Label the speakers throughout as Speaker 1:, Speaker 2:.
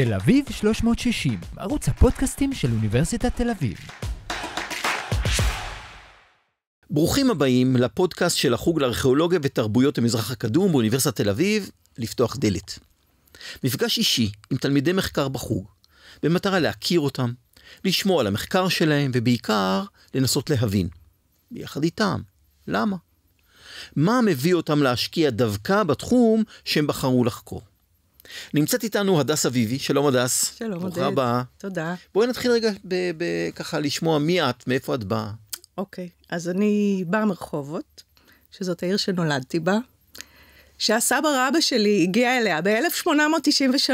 Speaker 1: תל אביב 360, ערוץ הפודקאסטים של אוניברסיטת תל אביב. ברוכים הבאים לפודקאסט של החוג לארכיאולוגיה ותרבויות המזרח הקדום באוניברסיטת תל אביב, לפתוח דלת. מפגש אישי עם תלמידי מחקר בחוג, במטרה להכיר אותם, לשמוע על המחקר שלהם ובעיקר לנסות להבין, ביחד איתם, למה? מה מביא אותם להשקיע דווקא בתחום שהם בחרו לחקור? נמצאת איתנו הדס אביבי, שלום הדס. שלום עודד. ברוכה הבאה. תודה. בואי נתחיל רגע ב- ב- ככה לשמוע מי את, מאיפה את באה.
Speaker 2: אוקיי, אז אני באה מרחובות, שזאת העיר שנולדתי בה, שהסבא רבא שלי הגיע אליה ב-1893.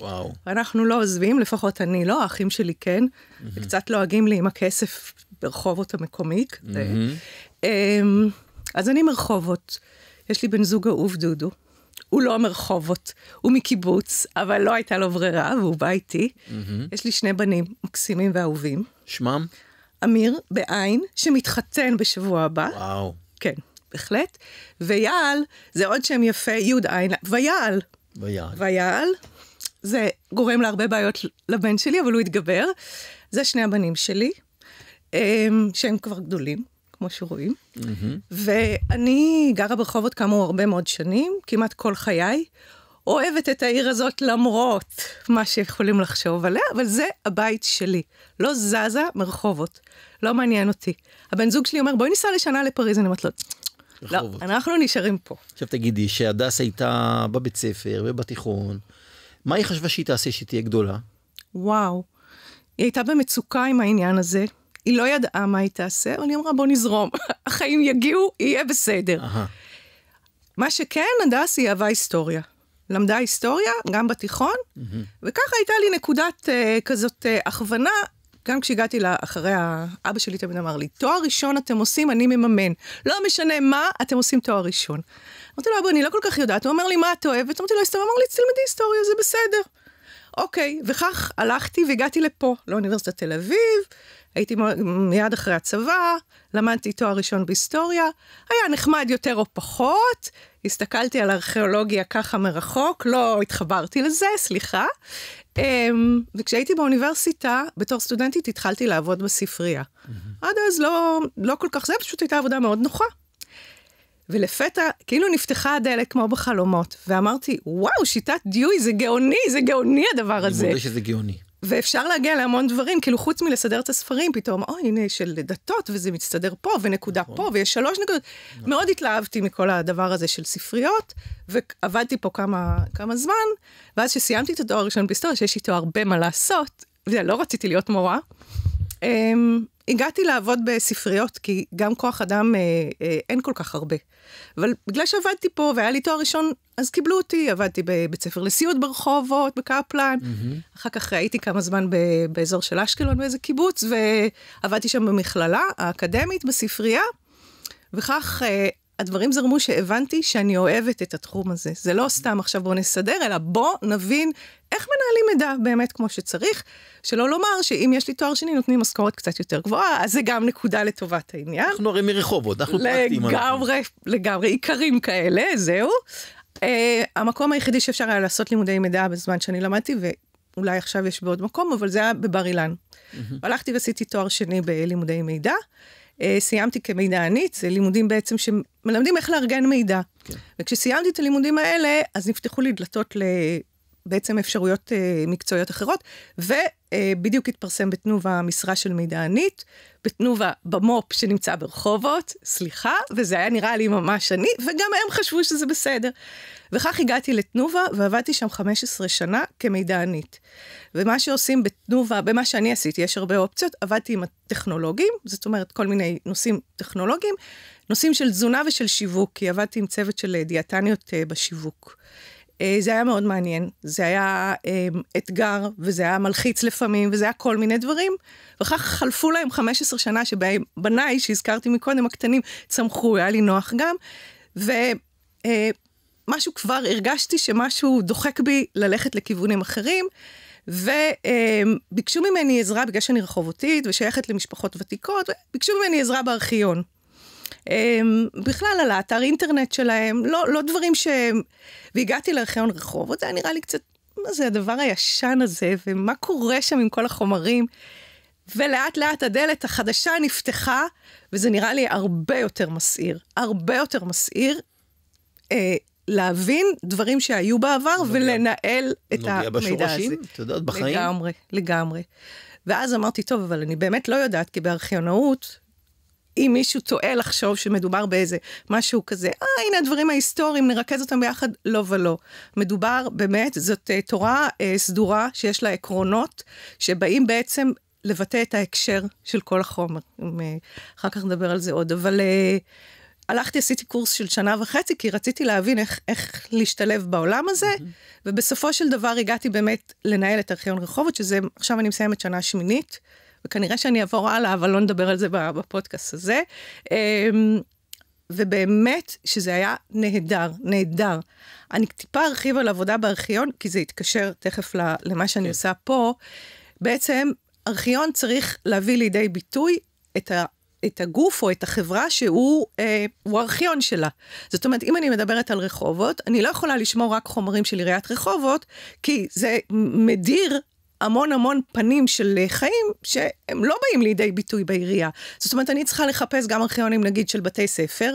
Speaker 2: וואו. אנחנו לא עוזבים, לפחות אני לא, האחים שלי כן, mm-hmm. וקצת לועגים לי עם הכסף ברחובות המקומי. Mm-hmm. ו... אמ, אז אני מרחובות. יש לי בן זוג אהוב דודו, הוא לא מרחובות, הוא מקיבוץ, אבל לא הייתה לו ברירה, והוא בא איתי. Mm-hmm. יש לי שני בנים מקסימים ואהובים. שמם? אמיר, בעין, שמתחתן בשבוע הבא. וואו. כן, בהחלט. ויעל, זה עוד שם יפה, י' עין, ויעל. ויעל. ויעל. זה גורם להרבה בעיות לבן שלי, אבל הוא התגבר. זה שני הבנים שלי, אה, שהם כבר גדולים. כמו שרואים. Mm-hmm. ואני גרה ברחובות כאמור הרבה מאוד שנים, כמעט כל חיי. אוהבת את העיר הזאת למרות מה שיכולים לחשוב עליה, אבל זה הבית שלי. לא זזה מרחובות. לא מעניין אותי. הבן זוג שלי אומר, בואי ניסע לשנה לפריז, אני אומרת לו, לא, אנחנו נשארים פה.
Speaker 1: עכשיו תגידי שהדס הייתה בבית ספר ובתיכון, מה היא חשבה שהיא תעשה שהיא תהיה גדולה?
Speaker 2: וואו, היא הייתה במצוקה עם העניין הזה. היא לא ידעה מה היא תעשה, אבל היא אמרה, בוא נזרום, החיים יגיעו, יהיה בסדר. מה שכן, הדס היא אהבה היסטוריה. למדה היסטוריה, גם בתיכון, וככה הייתה לי נקודת uh, כזאת uh, הכוונה, גם כשהגעתי לאחרי, אחרי אבא שלי תמיד אמר לי, תואר ראשון אתם עושים, אני מממן. לא משנה מה, אתם עושים תואר ראשון. אמרתי לו, אבא, אני לא כל כך יודעת. הוא אומר לי, מה את אוהבת? אמרתי לו, הסתובב, אמר לי, תלמדי היסטוריה, זה בסדר. אוקיי, וכך הלכתי והגעתי לפה, לאוניברסיטת תל אביב. הייתי מיד אחרי הצבא, למדתי תואר ראשון בהיסטוריה, היה נחמד יותר או פחות, הסתכלתי על ארכיאולוגיה ככה מרחוק, לא התחברתי לזה, סליחה. אמ, וכשהייתי באוניברסיטה, בתור סטודנטית התחלתי לעבוד בספרייה. Mm-hmm. עד אז לא, לא כל כך זה, פשוט הייתה עבודה מאוד נוחה. ולפתע, כאילו נפתחה הדלת כמו בחלומות, ואמרתי, וואו, שיטת דיואי, זה גאוני, זה גאוני הדבר אני הזה. אני מודה שזה גאוני. ואפשר להגיע להמון דברים, כאילו חוץ מלסדר את הספרים, פתאום, אוי, הנה, של דתות, וזה מצטדר פה, ונקודה נכון. פה, ויש שלוש נקודות. נכון. מאוד התלהבתי מכל הדבר הזה של ספריות, ועבדתי פה כמה, כמה זמן, ואז כשסיימתי את התואר הראשון בהיסטוריה, שיש איתו הרבה מה לעשות, ולא רציתי להיות מורה, אמ, הגעתי לעבוד בספריות, כי גם כוח אדם אה, אה, אין כל כך הרבה. אבל בגלל שעבדתי פה והיה לי תואר ראשון, אז קיבלו אותי, עבדתי בבית ספר לסיעוד ברחובות, בקפלן, mm-hmm. אחר כך הייתי כמה זמן ב, באזור של אשקלון באיזה קיבוץ, ועבדתי שם במכללה האקדמית, בספרייה, וכך אה, הדברים זרמו שהבנתי שאני אוהבת את התחום הזה. זה לא סתם עכשיו בוא נסדר, אלא בוא נבין איך מנהלים מידע באמת כמו שצריך, שלא לומר שאם יש לי תואר שני נותנים משכורת קצת יותר גבוהה, אז זה גם נקודה לטובת העניין. אנחנו הרי מרחובות, אנחנו פרקטיים. לגמרי, אנחנו. לגמרי, איכרים כאלה, זהו. Uh, המקום היחידי שאפשר היה לעשות לימודי מידע בזמן שאני למדתי, ואולי עכשיו יש בעוד מקום, אבל זה היה בבר אילן. Mm-hmm. הלכתי ועשיתי תואר שני בלימודי מידע. אה, סיימתי כמידענית, זה לימודים בעצם שמלמדים איך לארגן מידע. כן. וכשסיימתי את הלימודים האלה, אז נפתחו לי דלתות בעצם אפשרויות אה, מקצועיות אחרות, ובדיוק אה, התפרסם בתנובה משרה של מידענית, בתנובה במו"פ שנמצא ברחובות, סליחה, וזה היה נראה לי ממש אני, וגם הם חשבו שזה בסדר. וכך הגעתי לתנובה, ועבדתי שם 15 שנה כמידענית. ומה שעושים בתנובה, במה שאני עשיתי, יש הרבה אופציות, עבדתי עם הטכנולוגים, זאת אומרת, כל מיני נושאים טכנולוגיים, נושאים של תזונה ושל שיווק, כי עבדתי עם צוות של אה, דיאטניות אה, בשיווק. אה, זה היה מאוד מעניין, זה היה אה, אתגר, וזה היה מלחיץ לפעמים, וזה היה כל מיני דברים. וכך חלפו להם 15 שנה שבהם בניי, שהזכרתי מקודם, הקטנים, צמחו, היה לי נוח גם. ומשהו אה, כבר הרגשתי שמשהו דוחק בי ללכת לכיוונים אחרים. וביקשו ממני עזרה, בגלל שאני רחובותית ושייכת למשפחות ותיקות, ביקשו ממני עזרה בארכיון. אמ, בכלל על האתר אינטרנט שלהם, לא, לא דברים שהם... והגעתי לארכיון רחובות, זה היה נראה לי קצת, מה זה הדבר הישן הזה, ומה קורה שם עם כל החומרים. ולאט לאט הדלת החדשה נפתחה, וזה נראה לי הרבה יותר מסעיר. הרבה יותר מסעיר. אה, להבין דברים שהיו בעבר נוגע, ולנהל את נוגע המידע בשורשים, הזה. נוגע בשורשים, את יודעת, בחיים. לגמרי, לגמרי. ואז אמרתי, טוב, אבל אני באמת לא יודעת, כי בארכיונאות אם מישהו טועה לחשוב שמדובר באיזה משהו כזה, אה, הנה הדברים ההיסטוריים, נרכז אותם ביחד, לא ולא. מדובר באמת, זאת אה, תורה אה, סדורה שיש לה עקרונות, שבאים בעצם לבטא את ההקשר של כל החומר. אם, אה, אחר כך נדבר על זה עוד, אבל... אה, הלכתי, עשיתי קורס של שנה וחצי, כי רציתי להבין איך, איך להשתלב בעולם הזה, mm-hmm. ובסופו של דבר הגעתי באמת לנהל את ארכיון רחובות, שזה, עכשיו אני מסיימת שנה שמינית. כנראה שאני אעבור הלאה, אבל לא נדבר על זה בפודקאסט הזה. אמ, ובאמת שזה היה נהדר, נהדר. אני טיפה ארחיב על עבודה בארכיון, כי זה יתקשר תכף למה שאני כן. עושה פה. בעצם, ארכיון צריך להביא לידי ביטוי את ה... את הגוף או את החברה שהוא אה, הוא הארכיון שלה. זאת אומרת, אם אני מדברת על רחובות, אני לא יכולה לשמור רק חומרים של עיריית רחובות, כי זה מדיר המון המון פנים של אה, חיים שהם לא באים לידי ביטוי בעירייה. זאת אומרת, אני צריכה לחפש גם ארכיונים, נגיד, של בתי ספר,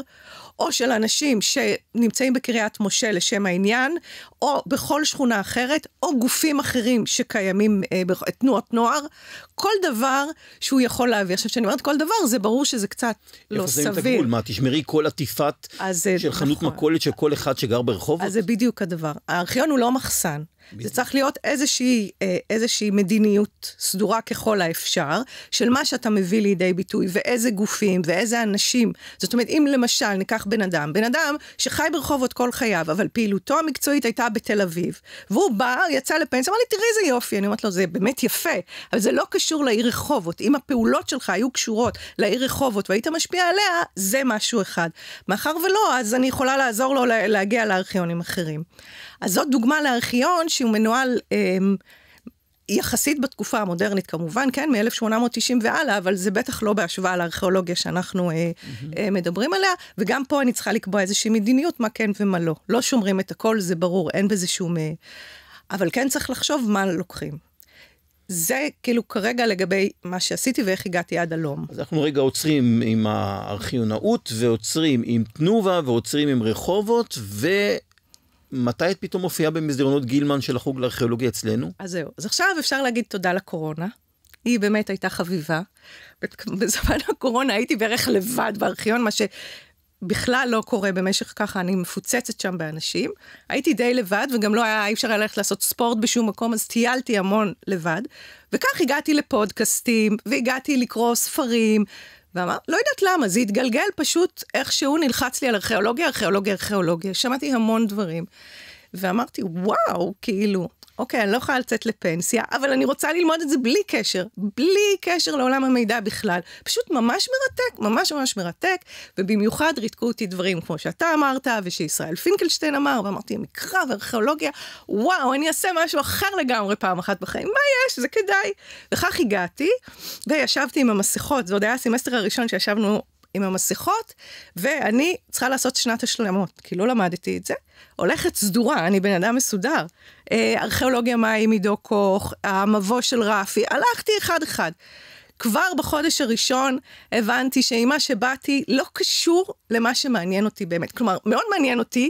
Speaker 2: או של אנשים שנמצאים בקריית משה לשם העניין, או בכל שכונה אחרת, או גופים אחרים שקיימים, אה, תנועות נוער, כל דבר שהוא יכול להביא. עכשיו, כשאני אומרת כל דבר, זה ברור שזה קצת לא סביר. איפה זה עם תגמול?
Speaker 1: מה, תשמרי כל עטיפת אה, של חנות נכון. מכולת של כל אחד שגר ברחובות? אז זה
Speaker 2: בדיוק הדבר. הארכיון הוא לא מחסן. זה צריך להיות איזושהי, אה, איזושהי מדיניות סדורה ככל האפשר, של מה שאתה מביא לידי ביטוי, ואיזה גופים, ואיזה אנשים. זאת אומרת, אם למשל ניקח בן אדם, בן אדם שחי ברחובות כל חייו, אבל פעילותו המקצועית הייתה בתל אביב, והוא בא, יצא לפנסיה, אמר לי, תראי איזה יופי. אני אומרת לו, זה באמת יפה, אבל זה לא קשור לעיר רחובות. אם הפעולות שלך היו קשורות לעיר רחובות והיית משפיע עליה, זה משהו אחד. מאחר ולא, אז אני יכולה לעזור לו להגיע לארכיונים אחרים. אז זאת דוגמה לארכיון שהוא מנוהל אה, יחסית בתקופה המודרנית כמובן, כן, מ-1890 והלאה, אבל זה בטח לא בהשוואה לארכיאולוגיה שאנחנו אה, אה, מדברים עליה, וגם פה אני צריכה לקבוע איזושהי מדיניות, מה כן ומה לא. לא שומרים את הכל, זה ברור, אין בזה שום... אה, אבל כן צריך לחשוב מה לוקחים. זה כאילו כרגע לגבי מה שעשיתי ואיך הגעתי עד הלום. אז
Speaker 1: אנחנו רגע עוצרים עם הארכיונאות ועוצרים עם תנובה ועוצרים עם רחובות ו... מתי את פתאום מופיעה במסדרונות גילמן של החוג לארכיאולוגיה אצלנו?
Speaker 2: אז זהו. אז עכשיו אפשר להגיד תודה לקורונה. היא באמת הייתה חביבה. בזמן הקורונה הייתי בערך לבד בארכיון, מה שבכלל לא קורה במשך ככה, אני מפוצצת שם באנשים. הייתי די לבד, וגם לא היה, אי אפשר היה ללכת לעשות ספורט בשום מקום, אז טיילתי המון לבד. וכך הגעתי לפודקאסטים, והגעתי לקרוא ספרים, ואמר, לא יודעת למה, זה התגלגל פשוט איכשהו נלחץ לי על ארכיאולוגיה, ארכיאולוגיה, ארכיאולוגיה. שמעתי המון דברים. ואמרתי, וואו, כאילו, אוקיי, אני לא יכולה לצאת לפנסיה, אבל אני רוצה ללמוד את זה בלי קשר, בלי קשר לעולם המידע בכלל. פשוט ממש מרתק, ממש ממש מרתק, ובמיוחד ריתקו אותי דברים כמו שאתה אמרת, ושישראל פינקלשטיין אמר, ואמרתי, מקרא וארכיאולוגיה, וואו, אני אעשה משהו אחר לגמרי פעם אחת בחיים, מה יש? זה כדאי. וכך הגעתי, וישבתי עם המסכות, זה עוד היה הסמסטר הראשון שישבנו עם המסכות, ואני צריכה לעשות שנת השלמות, כי לא למדתי את זה. הולכת סדורה, אני בן אדם מסודר. אה, ארכיאולוגיה מים עידו כוך, המבוא של רפי, הלכתי אחד-אחד. כבר בחודש הראשון הבנתי שעם מה שבאתי לא קשור למה שמעניין אותי באמת. כלומר, מאוד מעניין אותי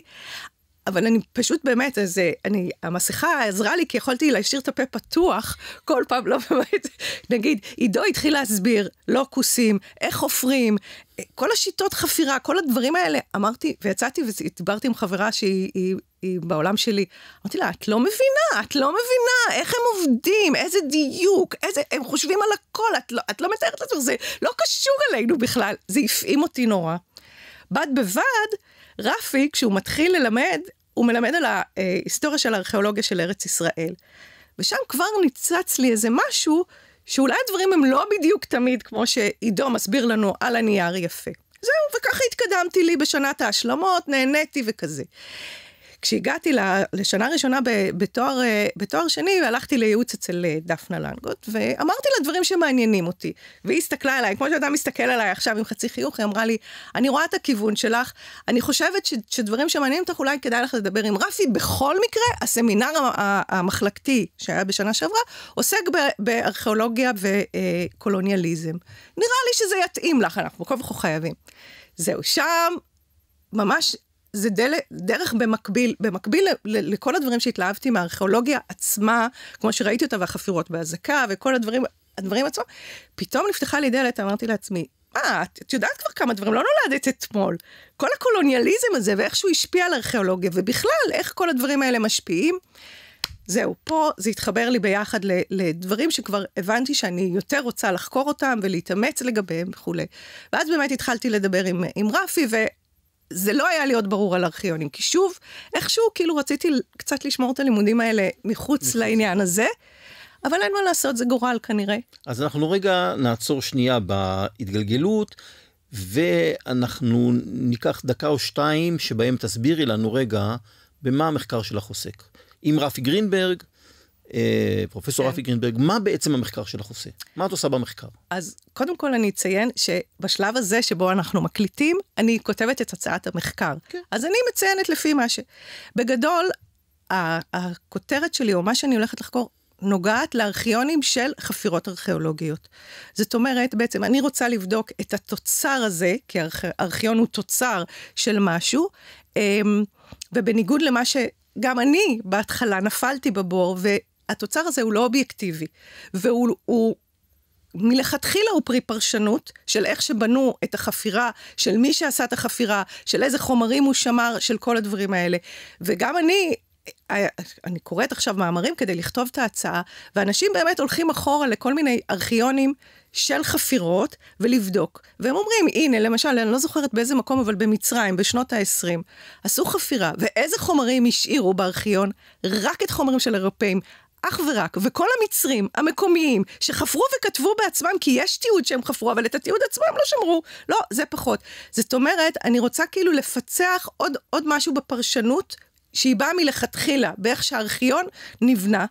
Speaker 2: אבל אני פשוט באמת, אז אה, אני, המסכה עזרה לי כי יכולתי להשאיר את הפה פתוח כל פעם, לא באמת, נגיד, עידו התחיל להסביר, לא כוסים, איך חופרים, אה, כל השיטות חפירה, כל הדברים האלה, אמרתי, ויצאתי ודיברתי עם חברה שהיא היא, היא בעולם שלי, אמרתי לה, את לא מבינה, את לא מבינה, איך הם עובדים, איזה דיוק, איזה, הם חושבים על הכל, את לא, את לא מתארת לעצמך, זה לא קשור אלינו בכלל, זה הפעים אותי נורא. בד בבד, רפי, כשהוא מתחיל ללמד, הוא מלמד על ההיסטוריה של הארכיאולוגיה של ארץ ישראל. ושם כבר ניצץ לי איזה משהו, שאולי הדברים הם לא בדיוק תמיד כמו שעידו מסביר לנו על הנייר יפה. זהו, וככה התקדמתי לי בשנת ההשלמות, נהניתי וכזה. כשהגעתי לשנה הראשונה בתואר, אה, בתואר שני, הלכתי לייעוץ אצל אה, דפנה לנגוט, ואמרתי לה דברים שמעניינים אותי. והיא הסתכלה עליי, כמו שאתה מסתכל עליי עכשיו עם חצי חיוך, היא אמרה לי, אני רואה את הכיוון שלך, אני חושבת ש, שדברים שמעניינים אותך, אולי כדאי לך לדבר עם רפי. בכל מקרה, הסמינר המחלקתי שהיה בשנה שעברה, עוסק בארכיאולוגיה וקולוניאליזם. אה, נראה לי שזה יתאים לך, אנחנו בכל כך חייבים. זהו, שם ממש זה דל, דרך במקביל, במקביל ל, ל, לכל הדברים שהתלהבתי מהארכיאולוגיה עצמה, כמו שראיתי אותה, והחפירות באזעקה, וכל הדברים, הדברים עצמם, פתאום נפתחה לי דלת, אמרתי לעצמי, מה, את, את יודעת כבר כמה דברים, לא נולדת אתמול. כל הקולוניאליזם הזה, ואיך שהוא השפיע על ארכיאולוגיה, ובכלל, איך כל הדברים האלה משפיעים. זהו, פה זה התחבר לי ביחד לדברים שכבר הבנתי שאני יותר רוצה לחקור אותם ולהתאמץ לגביהם וכולי. ואז באמת התחלתי לדבר עם, עם רפי, זה לא היה להיות ברור על ארכיונים, כי שוב, איכשהו כאילו רציתי קצת לשמור את הלימודים האלה מחוץ לעניין הזה. אבל אין מה לעשות, זה גורל כנראה.
Speaker 1: אז אנחנו רגע נעצור שנייה בהתגלגלות, ואנחנו ניקח דקה או שתיים שבהם תסבירי לנו רגע במה המחקר שלך עוסק. עם רפי גרינברג, אה, פרופסור כן. רפי גרינברג, מה בעצם המחקר שלך עושה? מה את עושה במחקר?
Speaker 2: אז קודם כל אני אציין שבשלב הזה שבו אנחנו מקליטים, אני כותבת את הצעת המחקר. כן. אז אני מציינת לפי מה ש... בגדול, הכותרת שלי, או מה שאני הולכת לחקור, נוגעת לארכיונים של חפירות ארכיאולוגיות. זאת אומרת, בעצם אני רוצה לבדוק את התוצר הזה, כי ארכיון הוא תוצר של משהו, אמ, ובניגוד למה ש... גם אני בהתחלה נפלתי בבור התוצר הזה הוא לא אובייקטיבי, והוא הוא, מלכתחילה הוא פרי פרשנות של איך שבנו את החפירה, של מי שעשה את החפירה, של איזה חומרים הוא שמר, של כל הדברים האלה. וגם אני, אני קוראת עכשיו מאמרים כדי לכתוב את ההצעה, ואנשים באמת הולכים אחורה לכל מיני ארכיונים של חפירות ולבדוק. והם אומרים, הנה, למשל, אני לא זוכרת באיזה מקום, אבל במצרים, בשנות ה-20, עשו חפירה, ואיזה חומרים השאירו בארכיון? רק את חומרים של אירופאים. אך ורק, וכל המצרים המקומיים שחפרו וכתבו בעצמם, כי יש תיעוד שהם חפרו, אבל את התיעוד עצמו הם לא שמרו. לא, זה פחות. זאת אומרת, אני רוצה כאילו לפצח עוד, עוד משהו בפרשנות שהיא באה מלכתחילה, באיך שהארכיון נבנה.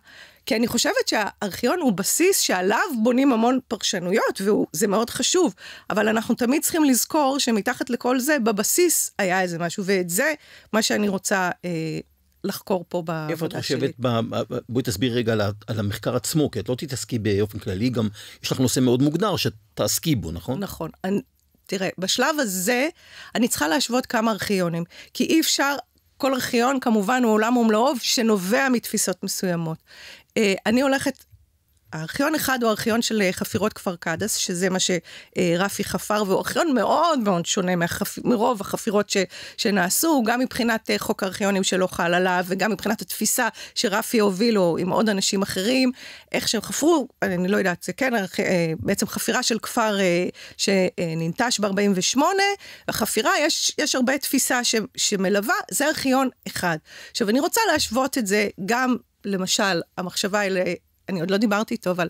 Speaker 2: כי אני חושבת שהארכיון הוא בסיס שעליו בונים המון פרשנויות, וזה מאוד חשוב, אבל אנחנו תמיד צריכים לזכור שמתחת לכל זה, בבסיס היה איזה משהו, ואת זה מה שאני רוצה אה, לחקור פה בעבודה שלי. איפה
Speaker 1: את חושבת, בואי תסבירי רגע על, על המחקר עצמו, כי את לא תתעסקי באופן כללי, גם יש לך נושא מאוד מוגדר שתעסקי בו,
Speaker 2: נכון? נכון. אני, תראה, בשלב הזה אני צריכה להשוות כמה ארכיונים, כי אי אפשר, כל ארכיון כמובן הוא עולם ומלואו שנובע מתפיסות מסוימות. אה, אני הולכת הארכיון אחד הוא ארכיון של אה, חפירות כפר קדס, שזה מה שרפי חפר, והוא ארכיון מאוד מאוד שונה מהחפ... מרוב החפירות ש... שנעשו, גם מבחינת אה, חוק הארכיונים שלא חל עליו, וגם מבחינת התפיסה שרפי הוביל, או עם עוד אנשים אחרים, איך שהם חפרו, אני לא יודעת, זה כן, ארכ... אה, בעצם חפירה של כפר שננטש ב-48, בחפירה יש, יש הרבה תפיסה ש... שמלווה, זה ארכיון אחד. עכשיו, אני רוצה להשוות את זה גם, למשל, המחשבה היא... אני עוד לא דיברתי איתו, אבל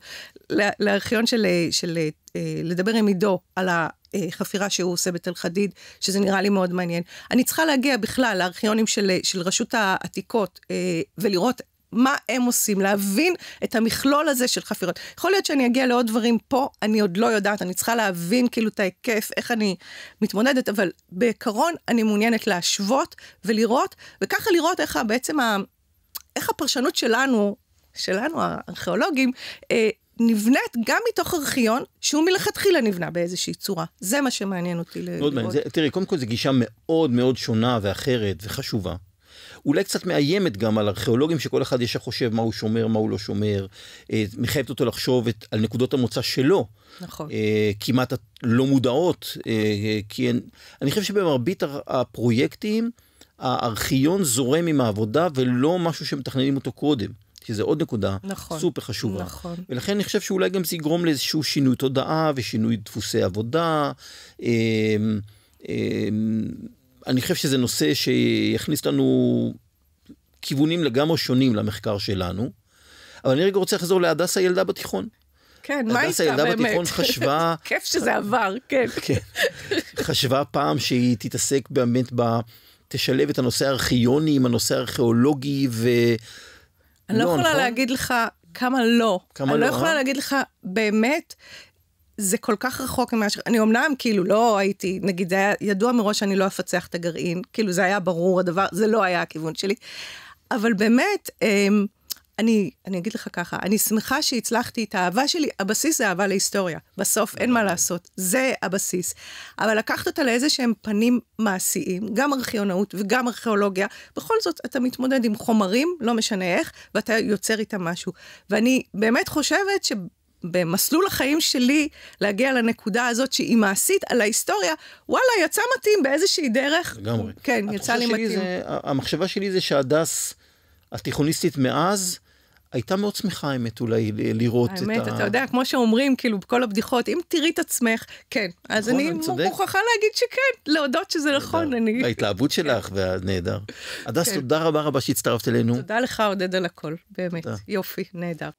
Speaker 2: לארכיון של, של אה, לדבר עם עידו על החפירה שהוא עושה בתל חדיד, שזה נראה לי מאוד מעניין. אני צריכה להגיע בכלל לארכיונים של, של רשות העתיקות אה, ולראות מה הם עושים, להבין את המכלול הזה של חפירות. יכול להיות שאני אגיע לעוד דברים פה, אני עוד לא יודעת, אני צריכה להבין כאילו את ההיקף, איך אני מתמודדת, אבל בעיקרון אני מעוניינת להשוות ולראות, וככה לראות איך בעצם ה... איך הפרשנות שלנו שלנו, הארכיאולוגים, אה, נבנית גם מתוך ארכיון שהוא מלכתחילה נבנה באיזושהי צורה. זה מה שמעניין אותי לראות. מעניין.
Speaker 1: תראי, קודם כל זו גישה מאוד מאוד שונה ואחרת וחשובה. אולי קצת מאיימת גם על ארכיאולוגים שכל אחד יש החושב מה הוא שומר, מה הוא לא שומר, אה, מחייבת אותו לחשוב את, על נקודות המוצא שלו. נכון. אה, כמעט לא מודעות, אה, אה, כי הן, אני חושב שבמרבית הפרויקטים הארכיון זורם עם העבודה ולא משהו שמתכננים אותו קודם. שזה עוד נקודה נכון, סופר חשובה. נכון. ולכן אני חושב שאולי גם זה יגרום לאיזשהו שינוי תודעה ושינוי דפוסי עבודה. אה, אה, אני חושב שזה נושא שיכניס לנו כיוונים לגמרי שונים למחקר שלנו. אבל אני רגע רוצה לחזור להדסה ילדה בתיכון.
Speaker 2: כן, מה הייתה באמת? הדסה ילדה בתיכון חשבה... כיף שזה עבר, כן. כן.
Speaker 1: חשבה פעם שהיא תתעסק באמת ב... תשלב את הנושא הארכיוני עם הנושא הארכיאולוגי ו...
Speaker 2: אני לא, לא יכולה נכון? להגיד לך כמה לא. כמה אני לא, לא אה? יכולה אה? להגיד לך, באמת, זה כל כך רחוק ממה ש... אני אמנם כאילו לא הייתי, נגיד זה היה ידוע מראש שאני לא אפצח את הגרעין, כאילו זה היה ברור הדבר, זה לא היה הכיוון שלי. אבל באמת, אמ, אני, אני אגיד לך ככה, אני שמחה שהצלחתי את האהבה שלי, הבסיס זה אהבה להיסטוריה. בסוף אין מה לעשות, זה הבסיס. אבל לקחת אותה לאיזה שהם פנים מעשיים, גם ארכיונאות וגם ארכיאולוגיה, בכל זאת אתה מתמודד עם חומרים, לא משנה איך, ואתה יוצר איתם משהו. ואני באמת חושבת ש... במסלול החיים שלי להגיע לנקודה הזאת שהיא מעשית על ההיסטוריה, וואלה, יצא מתאים באיזושהי דרך. לגמרי. כן, יצא לי מתאים. זה,
Speaker 1: המחשבה שלי זה שהדס... התיכוניסטית מאז, הייתה מאוד שמחה, אה, האמת, אולי לראות האמת, את ה... האמת, אתה יודע,
Speaker 2: כמו שאומרים, כאילו, בכל הבדיחות, אם תראי את עצמך, כן. אז נכון, אני צודק. מוכרחה להגיד שכן, להודות שזה נדר. נכון, אני...
Speaker 1: ההתלהבות כן. שלך, והנהדר. הדס, כן. תודה רבה רבה שהצטרפת אלינו.
Speaker 2: תודה לך, עודד, על הכל, באמת. תודה. יופי, נהדר.